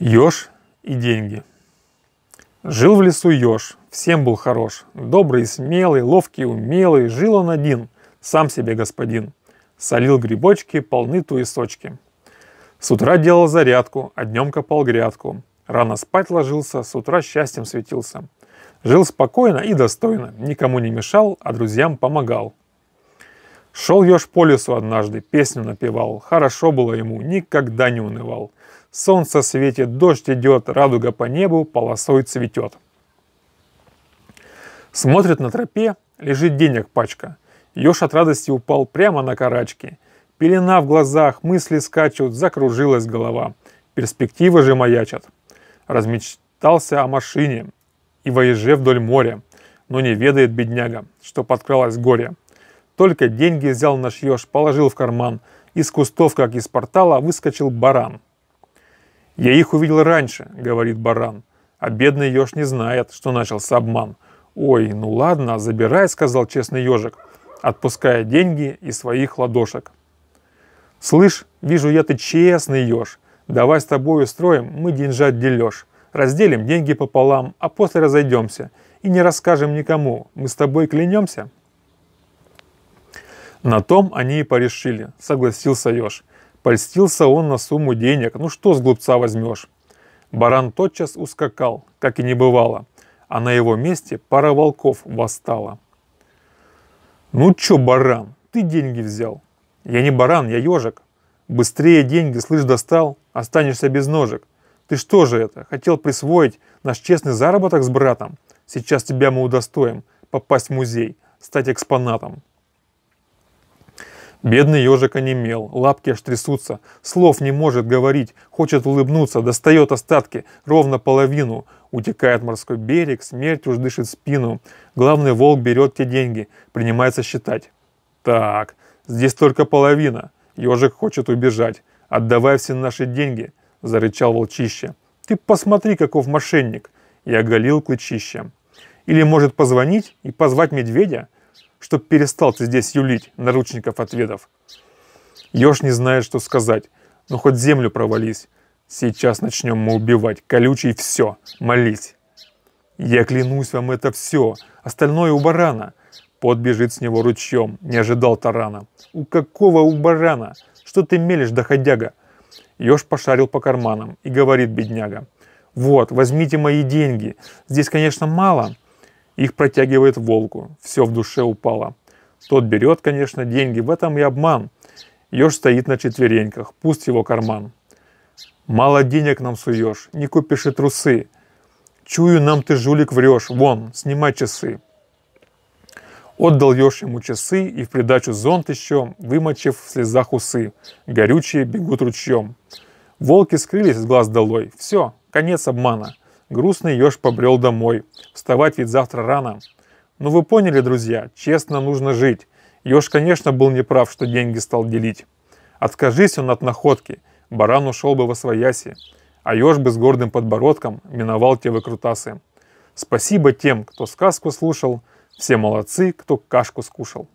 Ёж и деньги. Жил в лесу ёж, всем был хорош. Добрый, смелый, ловкий, умелый, жил он один, сам себе господин. Солил грибочки, полны туесочки. С утра делал зарядку, а днем копал грядку. Рано спать ложился, с утра счастьем светился. Жил спокойно и достойно, никому не мешал, а друзьям помогал. Шел еж по лесу однажды, песню напевал. Хорошо было ему, никогда не унывал – солнце светит, дождь идет, радуга по небу полосой цветет. Смотрит на тропе, лежит денег пачка. Ёж от радости упал прямо на карачки. Пелена в глазах, мысли скачут, закружилась голова. Перспективы же маячат. Размечтался о машине и воеже вдоль моря. Но не ведает бедняга, что подкралась горе. Только деньги взял наш еж, положил в карман. Из кустов, как из портала, выскочил баран. «Я их увидел раньше», — говорит баран. «А бедный еж не знает, что начался обман». «Ой, ну ладно, забирай», — сказал честный ежик, отпуская деньги из своих ладошек. «Слышь, вижу я ты честный еж. Давай с тобой устроим, мы деньжат делешь, Разделим деньги пополам, а после разойдемся. И не расскажем никому, мы с тобой клянемся». На том они и порешили, согласился еж. Польстился он на сумму денег, ну что с глупца возьмешь? Баран тотчас ускакал, как и не бывало, а на его месте пара волков восстала. «Ну чё, баран, ты деньги взял?» «Я не баран, я ежик. Быстрее деньги, слышь, достал, останешься без ножек. Ты что же это, хотел присвоить наш честный заработок с братом? Сейчас тебя мы удостоим попасть в музей, стать экспонатом». Бедный ежик онемел, лапки аж трясутся, слов не может говорить, хочет улыбнуться, достает остатки, ровно половину. Утекает морской берег, смерть уж дышит спину. Главный волк берет те деньги, принимается считать. Так, здесь только половина. Ежик хочет убежать. Отдавай все наши деньги, зарычал волчище. Ты посмотри, каков мошенник. И оголил клычище. Или может позвонить и позвать медведя? чтоб перестал ты здесь юлить, наручников отведов. Ёж не знает, что сказать, но хоть землю провались. Сейчас начнем мы убивать, колючий все, молись. Я клянусь вам, это все, остальное у барана. Пот бежит с него ручьем, не ожидал тарана. У какого у барана? Что ты мелешь, доходяга? Ёж пошарил по карманам и говорит бедняга. Вот, возьмите мои деньги. Здесь, конечно, мало, их протягивает волку. Все в душе упало. Тот берет, конечно, деньги. В этом и обман. Еж стоит на четвереньках. Пусть его карман. Мало денег нам суешь. Не купишь и трусы. Чую, нам ты, жулик, врешь. Вон, снимай часы. Отдал еж ему часы и в придачу зонт еще, вымочив в слезах усы. Горючие бегут ручьем. Волки скрылись с глаз долой. Все, конец обмана. Грустный еж побрел домой. Вставать ведь завтра рано. Но ну, вы поняли, друзья, честно нужно жить. Еж, конечно, был неправ, что деньги стал делить. Откажись он от находки, баран ушел бы во свояси, а еж бы с гордым подбородком миновал те выкрутасы. Спасибо тем, кто сказку слушал, все молодцы, кто кашку скушал.